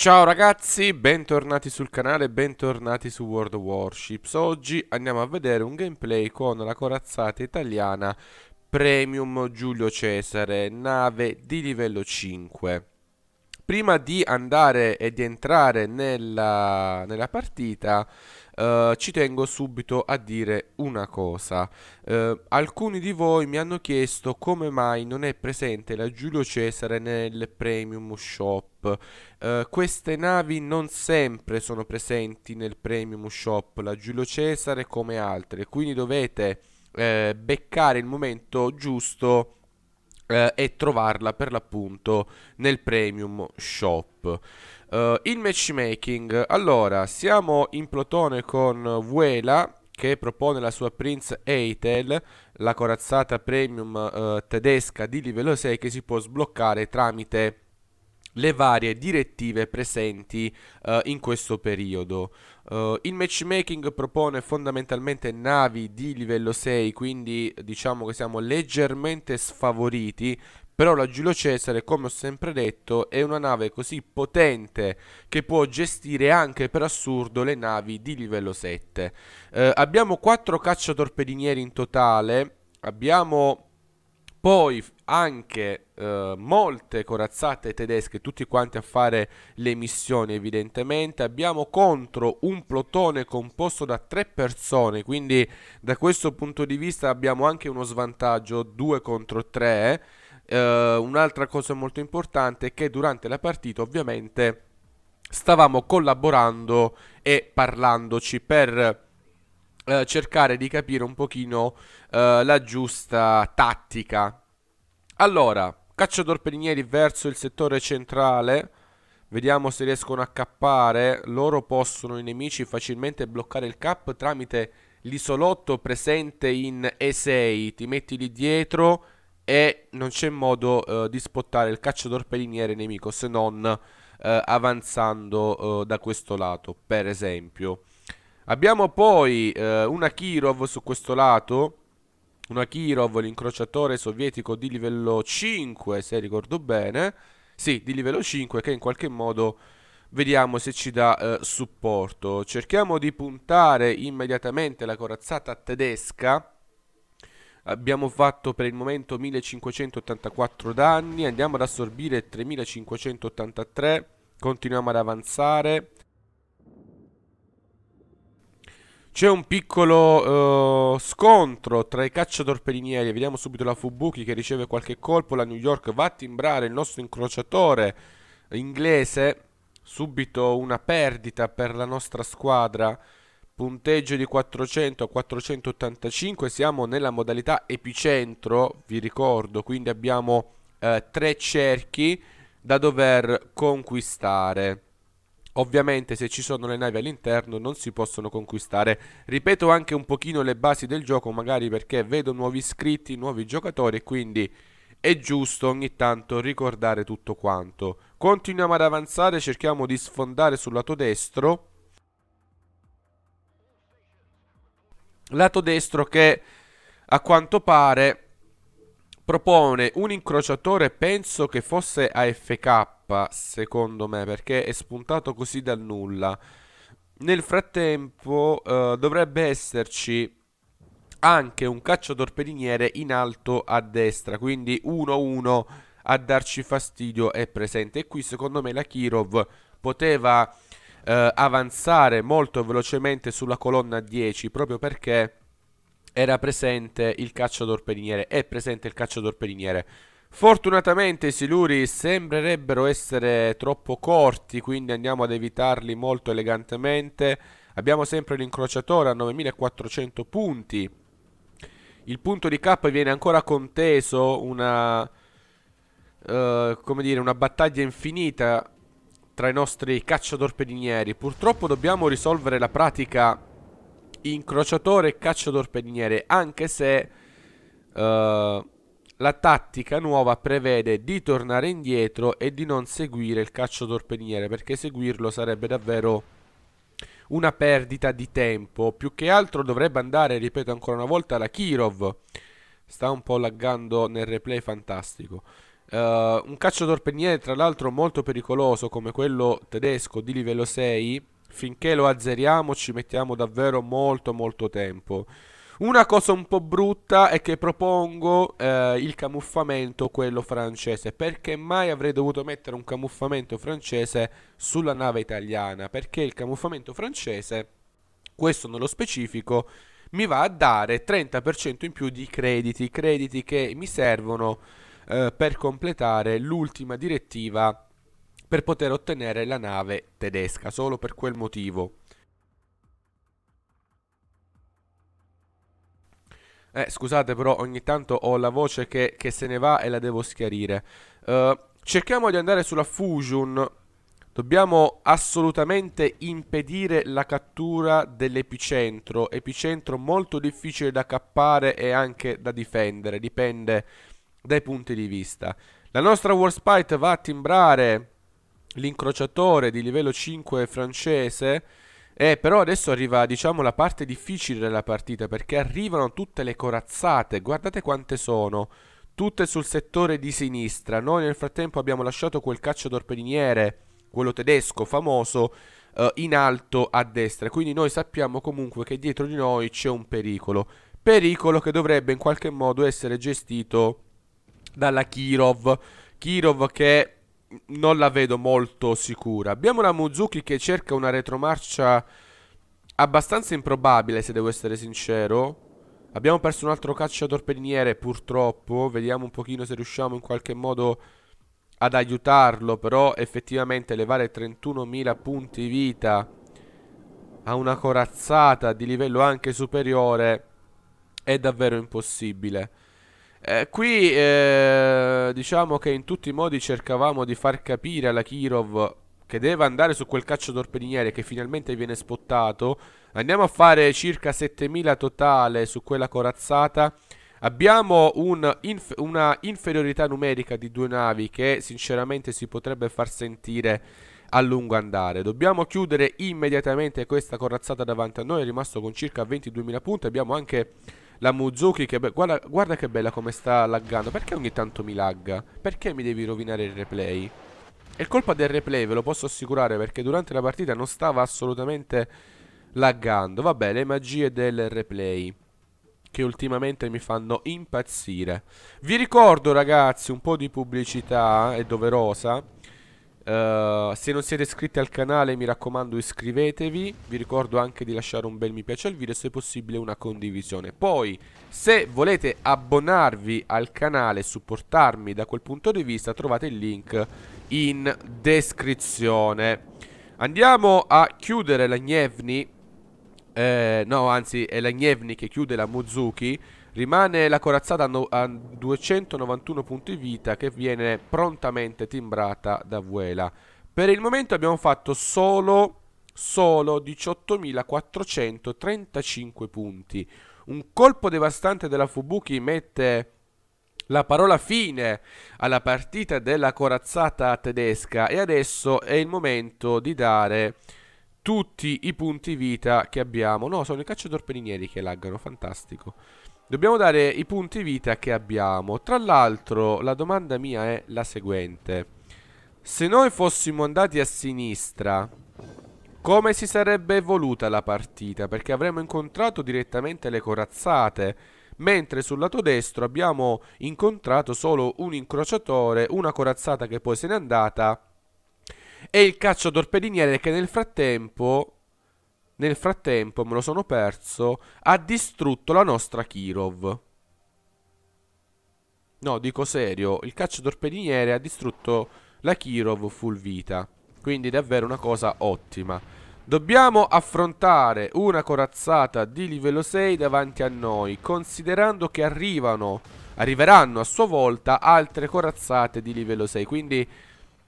Ciao ragazzi, bentornati sul canale, bentornati su World of Warships Oggi andiamo a vedere un gameplay con la corazzata italiana Premium Giulio Cesare, nave di livello 5 prima di andare e di entrare nella, nella partita, Uh, ci tengo subito a dire una cosa. Uh, alcuni di voi mi hanno chiesto come mai non è presente la Giulio Cesare nel Premium Shop. Uh, queste navi non sempre sono presenti nel Premium Shop, la Giulio Cesare come altre, quindi dovete beccare il momento giusto eh, e trovarla per l'appunto nel premium shop. Uh, il matchmaking, allora siamo in plotone con Vuela che propone la sua Prince Eitel, la corazzata premium eh, tedesca di livello 6 che si può sbloccare tramite le varie direttive presenti uh, in questo periodo. Uh, il matchmaking propone fondamentalmente navi di livello 6, quindi diciamo che siamo leggermente sfavoriti, però la Giulio Cesare, come ho sempre detto, è una nave così potente che può gestire anche per assurdo le navi di livello 7. Uh, eh, abbiamo 4 cacciatorpedinieri in totale, abbiamo poi anche eh, molte corazzate tedesche, tutti quanti a fare le missioni evidentemente. Abbiamo contro un plotone composto da tre persone, quindi da questo punto di vista abbiamo anche uno svantaggio due contro tre. Eh, eh un'altra cosa molto importante è che durante la partita ovviamente stavamo collaborando e parlandoci per eh, cercare di capire un pochino eh, la giusta tattica allora, cacciator pelinieri verso il settore centrale. Vediamo se riescono a cappare. Loro possono, i nemici, facilmente bloccare il cap tramite l'isolotto presente in E6. Ti metti lì dietro e non c'è modo eh, di spottare il cacciator peliniere nemico se non eh, avanzando eh, da questo lato, per esempio. Abbiamo poi eh, una Kirov su questo lato una Kirov, l'incrociatore sovietico di livello 5, se ricordo bene. Sì, di livello 5 che in qualche modo vediamo se ci dà eh, supporto. Cerchiamo di puntare immediatamente la corazzata tedesca. Abbiamo fatto per il momento 1584 danni, andiamo ad assorbire 3583, continuiamo ad avanzare. C'è un piccolo uh, scontro tra i cacciatorpedinieri. Vediamo subito la Fubuki che riceve qualche colpo. La New York va a timbrare il nostro incrociatore inglese. Subito una perdita per la nostra squadra. Punteggio di 400 a 485. Siamo nella modalità epicentro, vi ricordo. Quindi abbiamo uh, tre cerchi da dover conquistare. Ovviamente se ci sono le navi all'interno non si possono conquistare. Ripeto anche un pochino le basi del gioco magari perché vedo nuovi iscritti, nuovi giocatori quindi è giusto ogni tanto ricordare tutto quanto. Continuiamo ad avanzare, cerchiamo di sfondare sul lato destro. Lato destro che a quanto pare propone un incrociatore penso che fosse AFK secondo me perché è spuntato così dal nulla. Nel frattempo eh, dovrebbe esserci anche un cacciatorpediniere in alto a destra, quindi 1-1 a darci fastidio è presente. E qui secondo me la Kirov poteva eh, avanzare molto velocemente sulla colonna 10 proprio perché era presente il cacciatorpediniere, è presente il cacciatorpediniere. Fortunatamente i siluri sembrerebbero essere troppo corti, quindi andiamo ad evitarli molto elegantemente. Abbiamo sempre l'incrociatore a 9400 punti. Il punto di K viene ancora conteso, una, uh, come dire, una battaglia infinita tra i nostri cacciatorpedinieri. Purtroppo dobbiamo risolvere la pratica incrociatore cacciatorpediniere, anche se... Uh, la tattica nuova prevede di tornare indietro e di non seguire il cacciatorpediniere perché seguirlo sarebbe davvero una perdita di tempo. Più che altro dovrebbe andare, ripeto ancora una volta, la Kirov. Sta un po' laggando nel replay fantastico. Uh, un cacciatorpediniere tra l'altro molto pericoloso come quello tedesco di livello 6. Finché lo azzeriamo ci mettiamo davvero molto molto tempo. Una cosa un po' brutta è che propongo eh, il camuffamento, quello francese. Perché mai avrei dovuto mettere un camuffamento francese sulla nave italiana? Perché il camuffamento francese, questo nello specifico, mi va a dare 30% in più di crediti, crediti che mi servono eh, per completare l'ultima direttiva per poter ottenere la nave tedesca, solo per quel motivo. Eh, scusate, però ogni tanto ho la voce che, che se ne va e la devo schiarire. Uh, cerchiamo di andare sulla Fusion. Dobbiamo assolutamente impedire la cattura dell'epicentro. Epicentro molto difficile da cappare e anche da difendere. Dipende dai punti di vista. La nostra Warspite va a timbrare l'incrociatore di livello 5 francese. Eh, però adesso arriva, diciamo, la parte difficile della partita perché arrivano tutte le corazzate. Guardate quante sono. Tutte sul settore di sinistra. Noi nel frattempo abbiamo lasciato quel cacciatorpediniere, quello tedesco famoso, eh, in alto a destra. Quindi noi sappiamo comunque che dietro di noi c'è un pericolo. Pericolo che dovrebbe in qualche modo essere gestito dalla Kirov. Kirov che non la vedo molto sicura. Abbiamo una Muzuki che cerca una retromarcia abbastanza improbabile, se devo essere sincero. Abbiamo perso un altro cacciatorpediniere, purtroppo. Vediamo un pochino se riusciamo in qualche modo ad aiutarlo, però effettivamente levare 31.000 punti vita a una corazzata di livello anche superiore è davvero impossibile. Eh, qui eh, diciamo che in tutti i modi cercavamo di far capire alla Kirov che deve andare su quel calcio torpediniere che finalmente viene spottato. Andiamo a fare circa 7000 totale su quella corazzata. Abbiamo un inf una inferiorità numerica di due navi che sinceramente si potrebbe far sentire a lungo andare. Dobbiamo chiudere immediatamente questa corazzata davanti a noi, è rimasto con circa 22.000 punti. Abbiamo anche la Muzuki che guarda, guarda, che bella come sta laggando Perché ogni tanto mi lagga? Perché mi devi rovinare il replay? È colpa del replay ve lo posso assicurare Perché durante la partita non stava assolutamente laggando Vabbè le magie del replay Che ultimamente mi fanno impazzire Vi ricordo ragazzi un po' di pubblicità È doverosa eh, se non siete iscritti al canale mi raccomando iscrivetevi Vi ricordo anche di lasciare un bel mi piace al video e se possibile una condivisione Poi se volete abbonarvi al canale e supportarmi da quel punto di vista Trovate il link in descrizione Andiamo a chiudere la Gnevni eh, No anzi è la Gnevni che chiude la Muzuki Rimane la corazzata a, 291 punti vita che viene prontamente timbrata da Vuela. Per il momento abbiamo fatto solo, solo 18.435 punti. Un colpo devastante della Fubuki mette la parola fine alla partita della corazzata tedesca e adesso è il momento di dare tutti i punti vita che abbiamo. No, sono i cacciatorpedinieri che laggano, fantastico. Dobbiamo dare i punti vita che abbiamo. Tra l'altro, la domanda mia è la seguente. Se noi fossimo andati a sinistra, come si sarebbe evoluta la partita? Perché avremmo incontrato direttamente le corazzate, mentre sul lato destro abbiamo incontrato solo un incrociatore, una corazzata che poi se n'è andata e il cacciatorpediniere che nel frattempo nel frattempo me lo sono perso, ha distrutto la nostra Kirov. No, dico serio, il cacciatorpediniere ha distrutto la Kirov full vita. Quindi davvero una cosa ottima. Dobbiamo affrontare una corazzata di livello 6 davanti a noi, considerando che arrivano, arriveranno a sua volta altre corazzate di livello 6. Quindi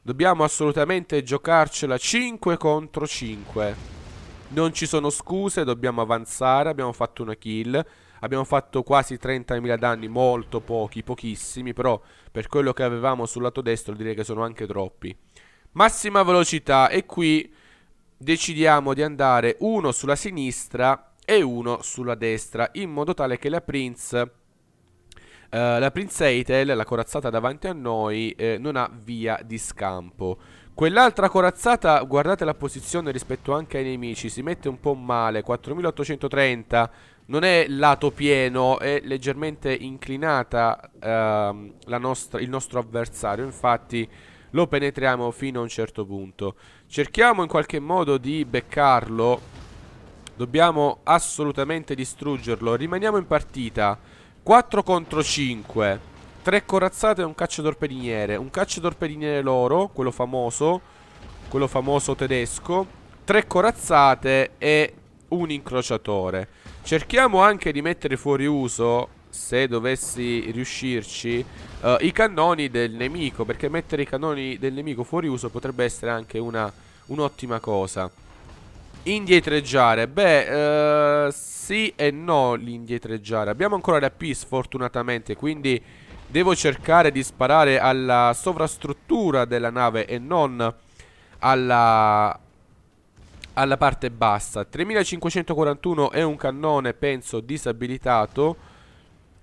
dobbiamo assolutamente giocarcela 5 contro 5. Non ci sono scuse, dobbiamo avanzare, abbiamo fatto una kill, abbiamo fatto quasi 30.000 danni, molto pochi, pochissimi, però per quello che avevamo sul lato destro direi che sono anche troppi. Massima velocità e qui decidiamo di andare uno sulla sinistra e uno sulla destra, in modo tale che la Prince... Uh, la Prince Eitel, la corazzata davanti a noi, eh, non ha via di scampo. Quell'altra corazzata, guardate la posizione rispetto anche ai nemici, si mette un po' male, 4830, non è lato pieno, è leggermente inclinata ehm, nostra, il nostro avversario, infatti lo penetriamo fino a un certo punto. Cerchiamo in qualche modo di beccarlo, dobbiamo assolutamente distruggerlo, rimaniamo in partita, 4 contro 5. Tre corazzate e un cacciatorpediniere Un cacciatorpediniere loro, quello famoso Quello famoso tedesco Tre corazzate e un incrociatore Cerchiamo anche di mettere fuori uso se dovessi riuscirci uh, I cannoni del nemico Perché mettere i cannoni del nemico fuori uso Potrebbe essere anche un'ottima cosa Indietreggiare Beh uh, Sì e no l'indietreggiare Abbiamo ancora la P sfortunatamente Quindi Devo cercare di sparare alla sovrastruttura della nave e non alla, alla parte bassa 3541 è un cannone penso disabilitato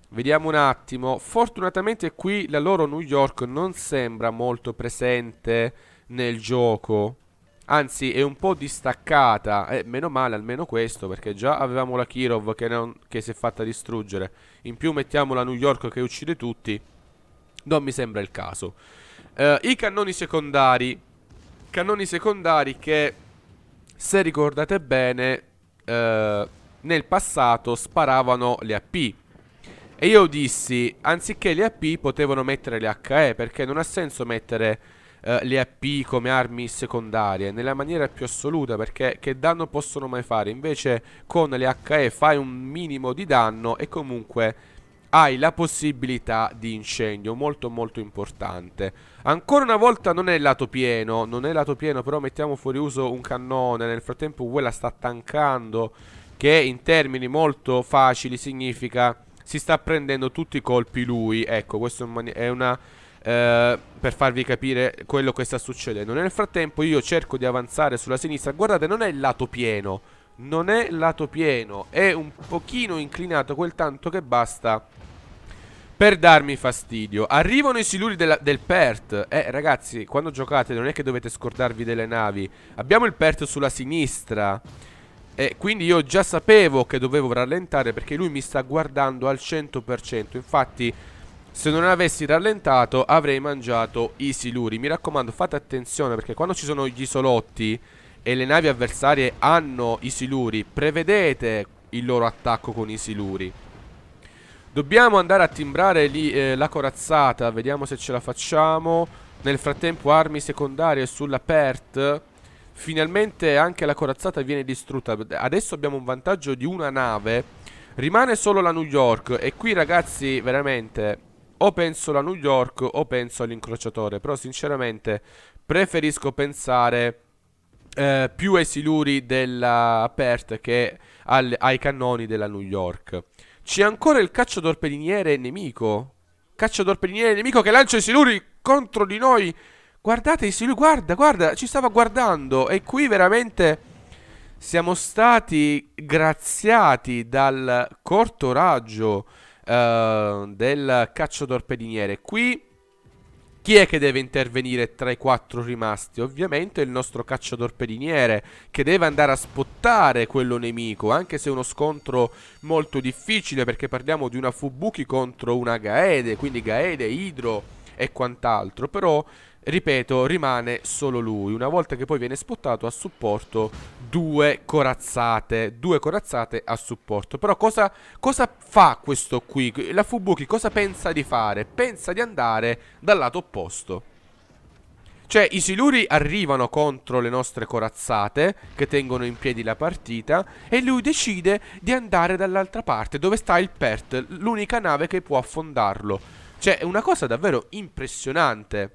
Vediamo un attimo Fortunatamente qui la loro New York non sembra molto presente nel gioco Anzi è un po' distaccata eh, Meno male almeno questo Perché già avevamo la Kirov che, non, che si è fatta distruggere In più mettiamo la New York che uccide tutti Non mi sembra il caso eh, I cannoni secondari Cannoni secondari che Se ricordate bene eh, Nel passato sparavano le AP e io dissi, anziché le AP potevano mettere le HE, perché non ha senso mettere eh, le AP come armi secondarie nella maniera più assoluta perché che danno possono mai fare invece con le HE fai un minimo di danno e comunque hai la possibilità di incendio molto molto importante ancora una volta non è lato pieno non è lato pieno però mettiamo fuori uso un cannone nel frattempo quella sta tankando che in termini molto facili significa si sta prendendo tutti i colpi lui ecco questo è una eh, per farvi capire quello che sta succedendo. Nel frattempo io cerco di avanzare sulla sinistra. Guardate, non è il lato pieno. Non è il lato pieno. È un pochino inclinato quel tanto che basta per darmi fastidio. Arrivano i siluri della, del Perth. Eh, ragazzi, quando giocate non è che dovete scordarvi delle navi. Abbiamo il Perth sulla sinistra. E quindi io già sapevo che dovevo rallentare perché lui mi sta guardando al 100%. Infatti... Se non avessi rallentato avrei mangiato i siluri Mi raccomando fate attenzione perché quando ci sono gli isolotti E le navi avversarie hanno i siluri Prevedete il loro attacco con i siluri Dobbiamo andare a timbrare lì eh, la corazzata Vediamo se ce la facciamo Nel frattempo armi secondarie sulla Pert Finalmente anche la corazzata viene distrutta Adesso abbiamo un vantaggio di una nave Rimane solo la New York E qui ragazzi veramente o penso alla New York o penso all'incrociatore, però sinceramente preferisco pensare eh, più ai siluri della Perth che al, ai cannoni della New York. C'è ancora il cacciatorpediniere nemico. Cacciatorpediniere nemico che lancia i siluri contro di noi. Guardate i siluri, guarda, guarda, ci stava guardando. E qui veramente siamo stati graziati dal corto raggio eh, del cacciatorpediniere. Qui chi è che deve intervenire tra i quattro rimasti? Ovviamente il nostro cacciatorpediniere che deve andare a spottare quello nemico, anche se è uno scontro molto difficile perché parliamo di una Fubuki contro una Gaede, quindi Gaede, Idro e quant'altro, però Ripeto, rimane solo lui. Una volta che poi viene spottato a supporto due corazzate. Due corazzate a supporto. Però cosa, cosa fa questo qui? La Fubuki cosa pensa di fare? Pensa di andare dal lato opposto. Cioè, i Siluri arrivano contro le nostre corazzate, che tengono in piedi la partita, e lui decide di andare dall'altra parte, dove sta il Perth, l'unica nave che può affondarlo. Cioè, è una cosa davvero impressionante.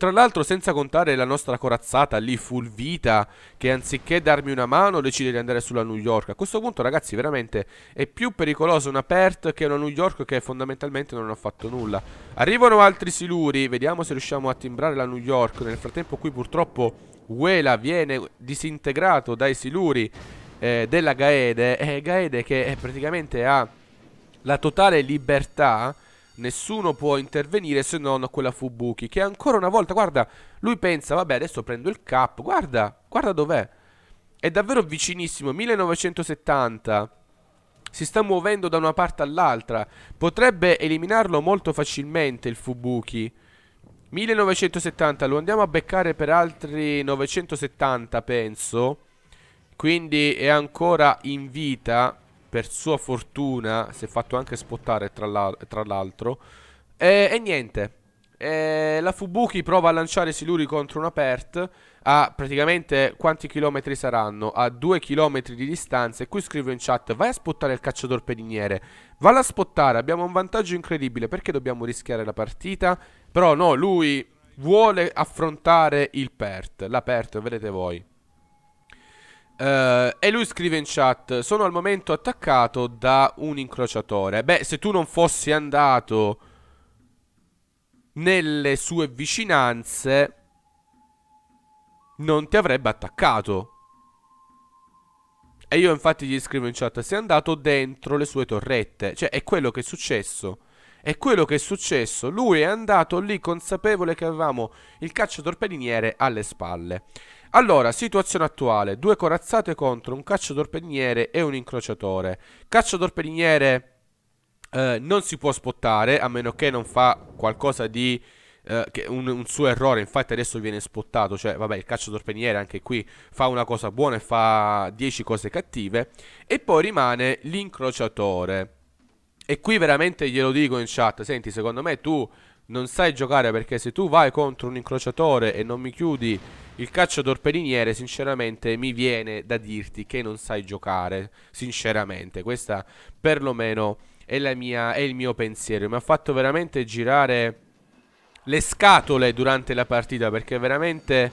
Tra l'altro senza contare la nostra corazzata lì Fulvita che anziché darmi una mano decide di andare sulla New York. A questo punto ragazzi veramente è più pericolosa una Perth che una New York che fondamentalmente non ha fatto nulla. Arrivano altri siluri, vediamo se riusciamo a timbrare la New York. Nel frattempo qui purtroppo Uela viene disintegrato dai siluri eh, della Gaede. Eh, Gaede che eh, praticamente ha la totale libertà nessuno può intervenire se non quella Fubuki, che ancora una volta, guarda, lui pensa, vabbè, adesso prendo il cap, guarda, guarda dov'è. È davvero vicinissimo, 1970. Si sta muovendo da una parte all'altra. Potrebbe eliminarlo molto facilmente il Fubuki. 1970, lo andiamo a beccare per altri 970, penso. Quindi è ancora in vita per sua fortuna si è fatto anche spottare tra l'altro. E, e, niente. E la Fubuki prova a lanciare Siluri contro una Pert a praticamente quanti chilometri saranno? A 2 chilometri di distanza. E qui scrivo in chat: vai a spottare il cacciatore pediniere. Valla a spottare. Abbiamo un vantaggio incredibile. Perché dobbiamo rischiare la partita? Però no, lui vuole affrontare il Pert. La Pert, vedete voi. Uh, e lui scrive in chat: Sono al momento attaccato da un incrociatore. Beh, se tu non fossi andato nelle sue vicinanze, non ti avrebbe attaccato. E io, infatti, gli scrivo in chat: Sei andato dentro le sue torrette. Cioè, è quello che è successo. È quello che è successo. Lui è andato lì consapevole che avevamo il cacciatorpediniere alle spalle. Allora, situazione attuale, due corazzate contro un cacciatorpediniere e un incrociatore. Cacciatorpediniere eh, non si può spottare a meno che non fa qualcosa di... Eh, un, un, suo errore, infatti adesso viene spottato, cioè vabbè il cacciatorpediniere anche qui fa una cosa buona e fa 10 cose cattive e poi rimane l'incrociatore. E qui veramente glielo dico in chat, senti secondo me tu non sai giocare perché se tu vai contro un incrociatore e non mi chiudi il calcio d'orpeliniere, sinceramente mi viene da dirti che non sai giocare, sinceramente. Questa perlomeno è, mia, è il mio pensiero. Mi ha fatto veramente girare le scatole durante la partita perché veramente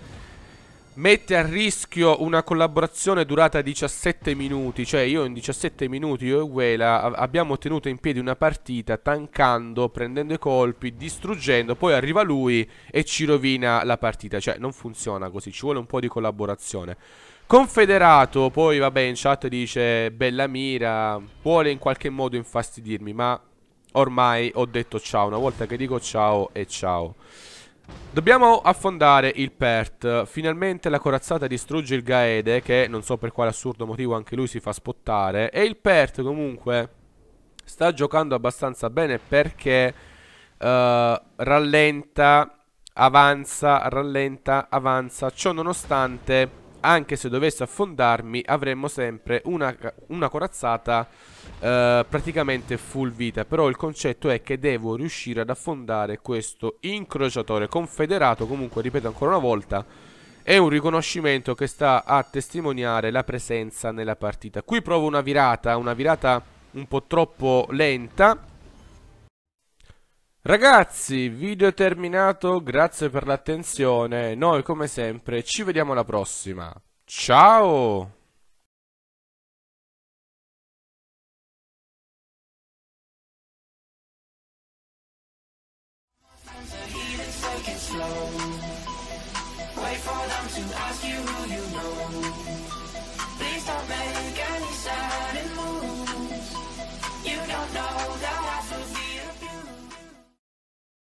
mette a rischio una collaborazione durata 17 minuti, cioè io in 17 minuti, io e Wela abbiamo tenuto in piedi una partita tankando, prendendo i colpi, distruggendo, poi arriva lui e ci rovina la partita, cioè non funziona così, ci vuole un po' di collaborazione. Confederato, poi vabbè in chat dice bella mira, vuole in qualche modo infastidirmi, ma ormai ho detto ciao, una volta che dico ciao è ciao. Dobbiamo affondare il Pert. Finalmente la corazzata distrugge il Gaede, che non so per quale assurdo motivo anche lui si fa spottare. E il Pert comunque sta giocando abbastanza bene perché uh, rallenta, avanza, rallenta, avanza. Ciò nonostante anche se dovesse affondarmi avremmo sempre una, una corazzata eh, praticamente full vita Però il concetto è che devo riuscire ad affondare questo incrociatore confederato Comunque ripeto ancora una volta è un riconoscimento che sta a testimoniare la presenza nella partita Qui provo una virata, una virata un po' troppo lenta Ragazzi, video terminato, grazie per l'attenzione, noi come sempre ci vediamo alla prossima, ciao!